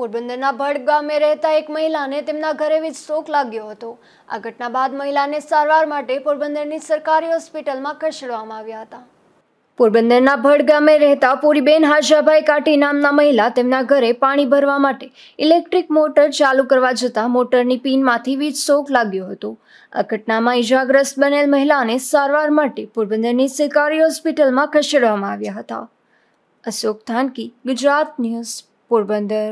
પોરબંદરના ભડ ગામે રહેતા એક મહિલાને તેમના ઘરે વીજ શોક લાગ્યો હતો આ ઘટના બાદ મહિલાને સારવાર માટે પોરબંદરની સરકારી હોસ્પિટલમાં ખસેડવામાં આવ્યા હતા પોરબંદરના ભડ ગામે રહેતા પૂરીબેન હાજાભાઈ કાટી નામના મહિલા તેમના ઘરે પાણી ભરવા માટે ઇલેક્ટ્રિક મોટર ચાલુ કરવા જતાં મોટરની પીનમાંથી વીજ શોક લાગ્યો હતો આ ઘટનામાં ઇજાગ્રસ્ત બનેલ મહિલાને સારવાર માટે પોરબંદરની સરકારી હોસ્પિટલમાં ખસેડવામાં આવ્યા હતા અશોક ધાનકી ગુજરાત ન્યૂઝ પોરબંદર